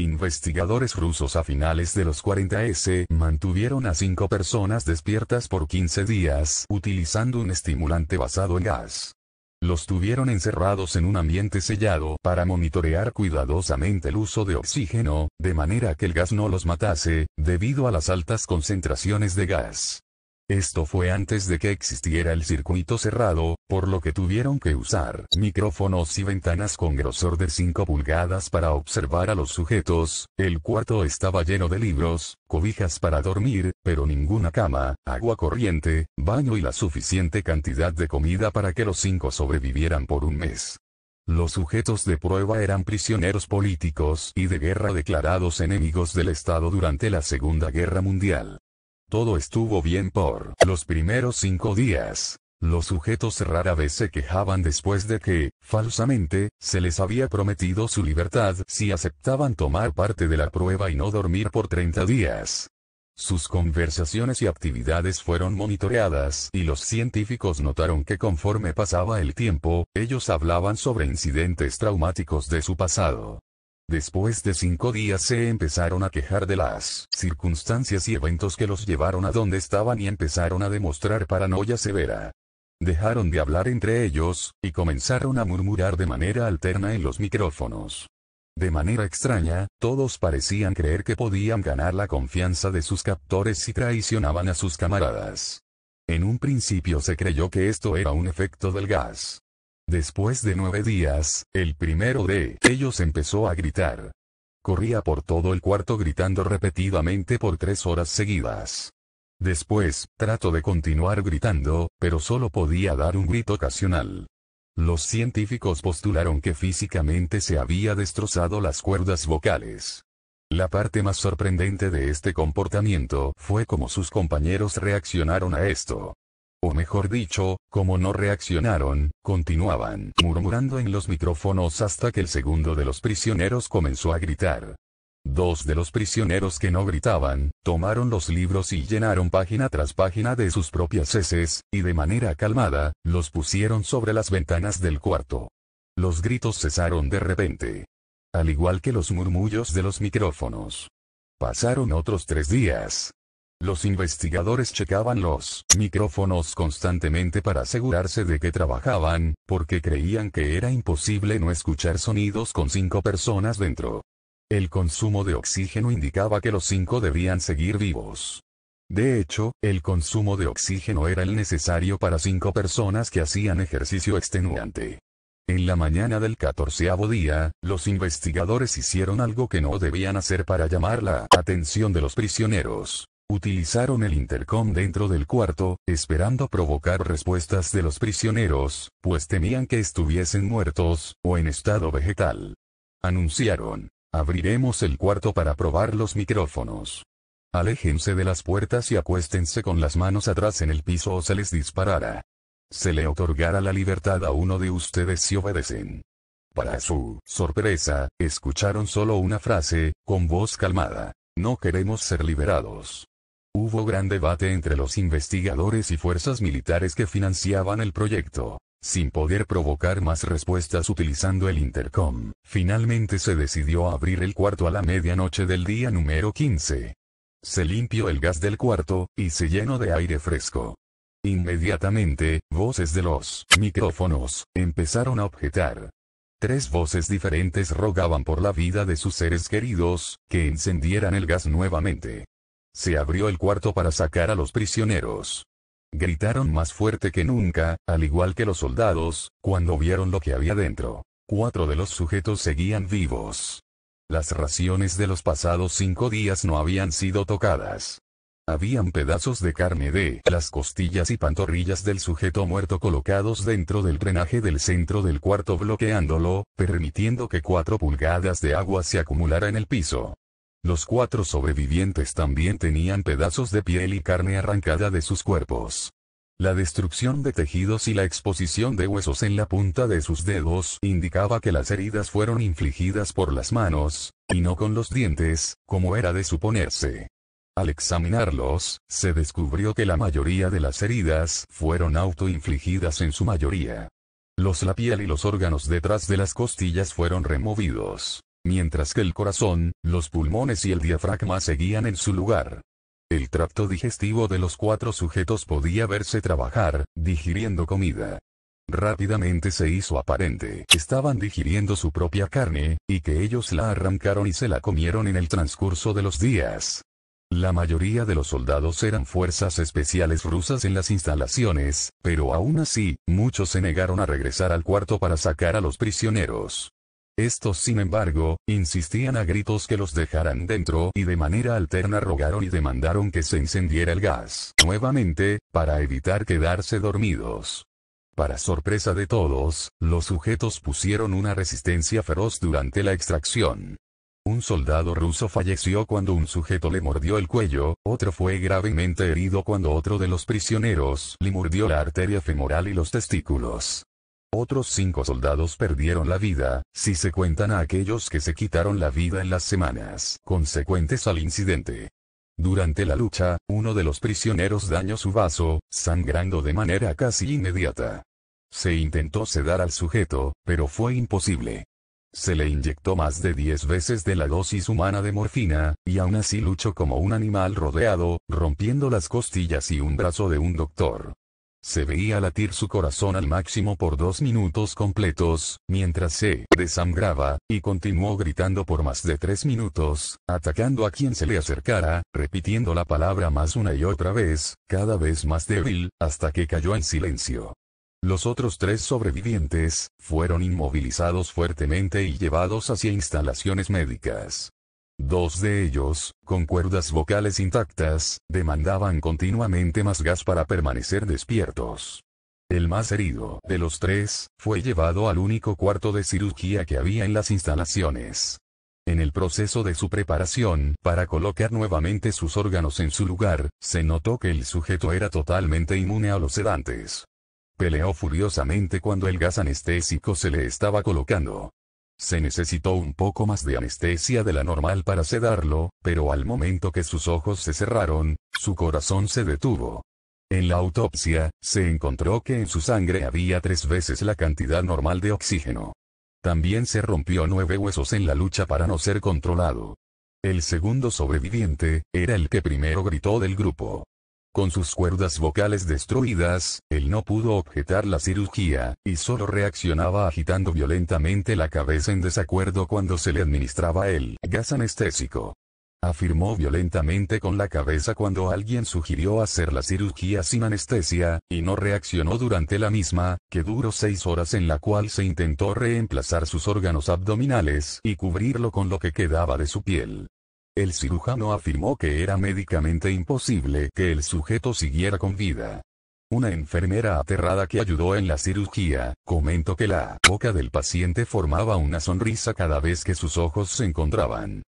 Investigadores rusos a finales de los 40 S mantuvieron a cinco personas despiertas por 15 días utilizando un estimulante basado en gas. Los tuvieron encerrados en un ambiente sellado para monitorear cuidadosamente el uso de oxígeno, de manera que el gas no los matase, debido a las altas concentraciones de gas. Esto fue antes de que existiera el circuito cerrado, por lo que tuvieron que usar micrófonos y ventanas con grosor de 5 pulgadas para observar a los sujetos, el cuarto estaba lleno de libros, cobijas para dormir, pero ninguna cama, agua corriente, baño y la suficiente cantidad de comida para que los cinco sobrevivieran por un mes. Los sujetos de prueba eran prisioneros políticos y de guerra declarados enemigos del Estado durante la Segunda Guerra Mundial. Todo estuvo bien por los primeros cinco días. Los sujetos rara vez se quejaban después de que, falsamente, se les había prometido su libertad si aceptaban tomar parte de la prueba y no dormir por 30 días. Sus conversaciones y actividades fueron monitoreadas y los científicos notaron que conforme pasaba el tiempo, ellos hablaban sobre incidentes traumáticos de su pasado. Después de cinco días se empezaron a quejar de las circunstancias y eventos que los llevaron a donde estaban y empezaron a demostrar paranoia severa. Dejaron de hablar entre ellos, y comenzaron a murmurar de manera alterna en los micrófonos. De manera extraña, todos parecían creer que podían ganar la confianza de sus captores si traicionaban a sus camaradas. En un principio se creyó que esto era un efecto del gas. Después de nueve días, el primero de ellos empezó a gritar. Corría por todo el cuarto gritando repetidamente por tres horas seguidas. Después, trato de continuar gritando, pero solo podía dar un grito ocasional. Los científicos postularon que físicamente se había destrozado las cuerdas vocales. La parte más sorprendente de este comportamiento fue cómo sus compañeros reaccionaron a esto o mejor dicho, como no reaccionaron, continuaban murmurando en los micrófonos hasta que el segundo de los prisioneros comenzó a gritar. Dos de los prisioneros que no gritaban, tomaron los libros y llenaron página tras página de sus propias heces, y de manera calmada, los pusieron sobre las ventanas del cuarto. Los gritos cesaron de repente. Al igual que los murmullos de los micrófonos. Pasaron otros tres días, los investigadores checaban los micrófonos constantemente para asegurarse de que trabajaban, porque creían que era imposible no escuchar sonidos con cinco personas dentro. El consumo de oxígeno indicaba que los cinco debían seguir vivos. De hecho, el consumo de oxígeno era el necesario para cinco personas que hacían ejercicio extenuante. En la mañana del catorceavo día, los investigadores hicieron algo que no debían hacer para llamar la atención de los prisioneros. Utilizaron el intercom dentro del cuarto, esperando provocar respuestas de los prisioneros, pues temían que estuviesen muertos, o en estado vegetal. Anunciaron. Abriremos el cuarto para probar los micrófonos. Aléjense de las puertas y acuéstense con las manos atrás en el piso o se les disparará. Se le otorgará la libertad a uno de ustedes si obedecen. Para su sorpresa, escucharon solo una frase, con voz calmada. No queremos ser liberados. Hubo gran debate entre los investigadores y fuerzas militares que financiaban el proyecto. Sin poder provocar más respuestas utilizando el intercom, finalmente se decidió abrir el cuarto a la medianoche del día número 15. Se limpió el gas del cuarto, y se llenó de aire fresco. Inmediatamente, voces de los micrófonos empezaron a objetar. Tres voces diferentes rogaban por la vida de sus seres queridos, que encendieran el gas nuevamente. Se abrió el cuarto para sacar a los prisioneros. Gritaron más fuerte que nunca, al igual que los soldados, cuando vieron lo que había dentro. Cuatro de los sujetos seguían vivos. Las raciones de los pasados cinco días no habían sido tocadas. Habían pedazos de carne de las costillas y pantorrillas del sujeto muerto colocados dentro del drenaje del centro del cuarto bloqueándolo, permitiendo que cuatro pulgadas de agua se acumulara en el piso. Los cuatro sobrevivientes también tenían pedazos de piel y carne arrancada de sus cuerpos. La destrucción de tejidos y la exposición de huesos en la punta de sus dedos indicaba que las heridas fueron infligidas por las manos, y no con los dientes, como era de suponerse. Al examinarlos, se descubrió que la mayoría de las heridas fueron autoinfligidas en su mayoría. Los la piel y los órganos detrás de las costillas fueron removidos mientras que el corazón, los pulmones y el diafragma seguían en su lugar. El tracto digestivo de los cuatro sujetos podía verse trabajar, digiriendo comida. Rápidamente se hizo aparente que estaban digiriendo su propia carne, y que ellos la arrancaron y se la comieron en el transcurso de los días. La mayoría de los soldados eran fuerzas especiales rusas en las instalaciones, pero aún así, muchos se negaron a regresar al cuarto para sacar a los prisioneros. Estos sin embargo, insistían a gritos que los dejaran dentro y de manera alterna rogaron y demandaron que se encendiera el gas, nuevamente, para evitar quedarse dormidos. Para sorpresa de todos, los sujetos pusieron una resistencia feroz durante la extracción. Un soldado ruso falleció cuando un sujeto le mordió el cuello, otro fue gravemente herido cuando otro de los prisioneros le mordió la arteria femoral y los testículos. Otros cinco soldados perdieron la vida, si se cuentan a aquellos que se quitaron la vida en las semanas consecuentes al incidente. Durante la lucha, uno de los prisioneros dañó su vaso, sangrando de manera casi inmediata. Se intentó sedar al sujeto, pero fue imposible. Se le inyectó más de 10 veces de la dosis humana de morfina, y aún así luchó como un animal rodeado, rompiendo las costillas y un brazo de un doctor. Se veía latir su corazón al máximo por dos minutos completos, mientras se desangraba, y continuó gritando por más de tres minutos, atacando a quien se le acercara, repitiendo la palabra más una y otra vez, cada vez más débil, hasta que cayó en silencio. Los otros tres sobrevivientes, fueron inmovilizados fuertemente y llevados hacia instalaciones médicas. Dos de ellos, con cuerdas vocales intactas, demandaban continuamente más gas para permanecer despiertos. El más herido de los tres, fue llevado al único cuarto de cirugía que había en las instalaciones. En el proceso de su preparación para colocar nuevamente sus órganos en su lugar, se notó que el sujeto era totalmente inmune a los sedantes. Peleó furiosamente cuando el gas anestésico se le estaba colocando. Se necesitó un poco más de anestesia de la normal para sedarlo, pero al momento que sus ojos se cerraron, su corazón se detuvo. En la autopsia, se encontró que en su sangre había tres veces la cantidad normal de oxígeno. También se rompió nueve huesos en la lucha para no ser controlado. El segundo sobreviviente, era el que primero gritó del grupo. Con sus cuerdas vocales destruidas, él no pudo objetar la cirugía, y solo reaccionaba agitando violentamente la cabeza en desacuerdo cuando se le administraba el gas anestésico. Afirmó violentamente con la cabeza cuando alguien sugirió hacer la cirugía sin anestesia, y no reaccionó durante la misma, que duró seis horas en la cual se intentó reemplazar sus órganos abdominales y cubrirlo con lo que quedaba de su piel. El cirujano afirmó que era médicamente imposible que el sujeto siguiera con vida. Una enfermera aterrada que ayudó en la cirugía, comentó que la boca del paciente formaba una sonrisa cada vez que sus ojos se encontraban.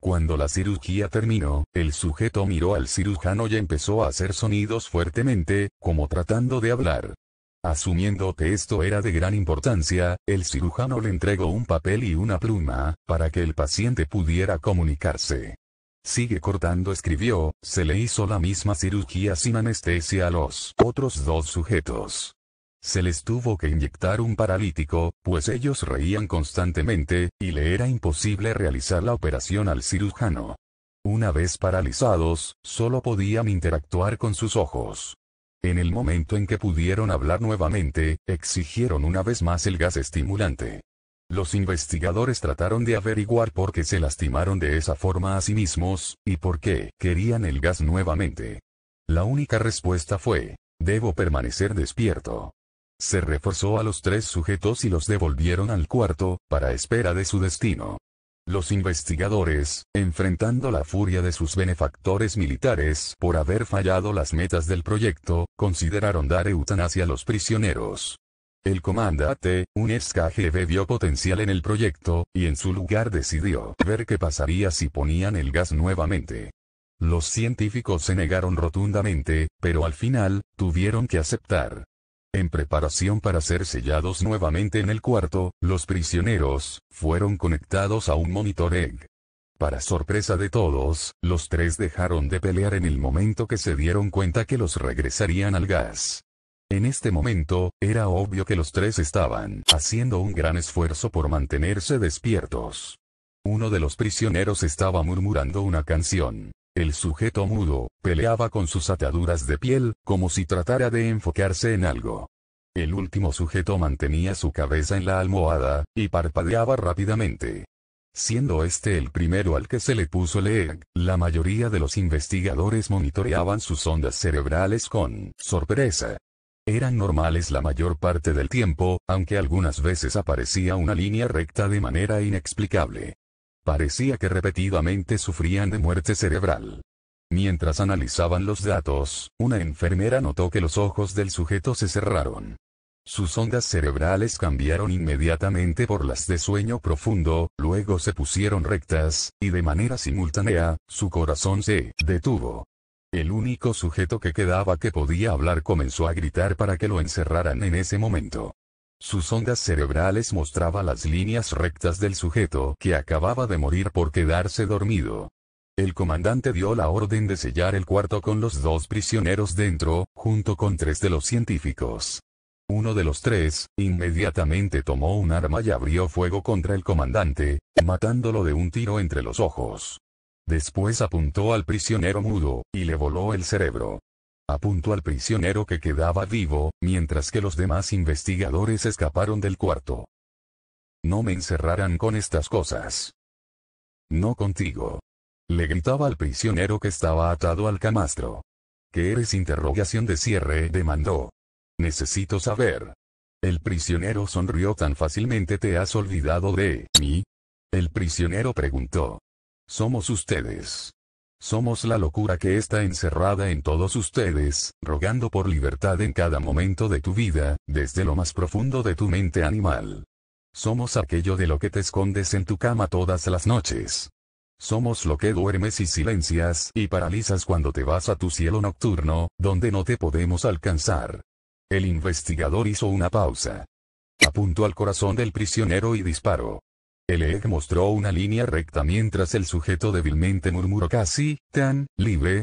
Cuando la cirugía terminó, el sujeto miró al cirujano y empezó a hacer sonidos fuertemente, como tratando de hablar. Asumiendo que esto era de gran importancia, el cirujano le entregó un papel y una pluma, para que el paciente pudiera comunicarse. Sigue cortando escribió, se le hizo la misma cirugía sin anestesia a los otros dos sujetos. Se les tuvo que inyectar un paralítico, pues ellos reían constantemente, y le era imposible realizar la operación al cirujano. Una vez paralizados, solo podían interactuar con sus ojos. En el momento en que pudieron hablar nuevamente, exigieron una vez más el gas estimulante. Los investigadores trataron de averiguar por qué se lastimaron de esa forma a sí mismos, y por qué querían el gas nuevamente. La única respuesta fue, debo permanecer despierto. Se reforzó a los tres sujetos y los devolvieron al cuarto, para espera de su destino. Los investigadores, enfrentando la furia de sus benefactores militares por haber fallado las metas del proyecto, consideraron dar eutanasia a los prisioneros. El comandante, un ex KGB vio potencial en el proyecto, y en su lugar decidió ver qué pasaría si ponían el gas nuevamente. Los científicos se negaron rotundamente, pero al final, tuvieron que aceptar. En preparación para ser sellados nuevamente en el cuarto, los prisioneros, fueron conectados a un monitor egg. Para sorpresa de todos, los tres dejaron de pelear en el momento que se dieron cuenta que los regresarían al gas. En este momento, era obvio que los tres estaban haciendo un gran esfuerzo por mantenerse despiertos. Uno de los prisioneros estaba murmurando una canción. El sujeto mudo, peleaba con sus ataduras de piel, como si tratara de enfocarse en algo. El último sujeto mantenía su cabeza en la almohada, y parpadeaba rápidamente. Siendo este el primero al que se le puso leer, la mayoría de los investigadores monitoreaban sus ondas cerebrales con sorpresa. Eran normales la mayor parte del tiempo, aunque algunas veces aparecía una línea recta de manera inexplicable. Parecía que repetidamente sufrían de muerte cerebral. Mientras analizaban los datos, una enfermera notó que los ojos del sujeto se cerraron. Sus ondas cerebrales cambiaron inmediatamente por las de sueño profundo, luego se pusieron rectas, y de manera simultánea, su corazón se detuvo. El único sujeto que quedaba que podía hablar comenzó a gritar para que lo encerraran en ese momento. Sus ondas cerebrales mostraba las líneas rectas del sujeto que acababa de morir por quedarse dormido. El comandante dio la orden de sellar el cuarto con los dos prisioneros dentro, junto con tres de los científicos. Uno de los tres, inmediatamente tomó un arma y abrió fuego contra el comandante, matándolo de un tiro entre los ojos. Después apuntó al prisionero mudo, y le voló el cerebro apuntó al prisionero que quedaba vivo, mientras que los demás investigadores escaparon del cuarto. No me encerrarán con estas cosas. No contigo. Le gritaba al prisionero que estaba atado al camastro. ¿Qué eres? Interrogación de cierre, demandó. Necesito saber. El prisionero sonrió tan fácilmente te has olvidado de mí. El prisionero preguntó. Somos ustedes. Somos la locura que está encerrada en todos ustedes, rogando por libertad en cada momento de tu vida, desde lo más profundo de tu mente animal. Somos aquello de lo que te escondes en tu cama todas las noches. Somos lo que duermes y silencias y paralizas cuando te vas a tu cielo nocturno, donde no te podemos alcanzar. El investigador hizo una pausa. Apuntó al corazón del prisionero y disparó. El eje mostró una línea recta mientras el sujeto débilmente murmuró casi, tan, libre,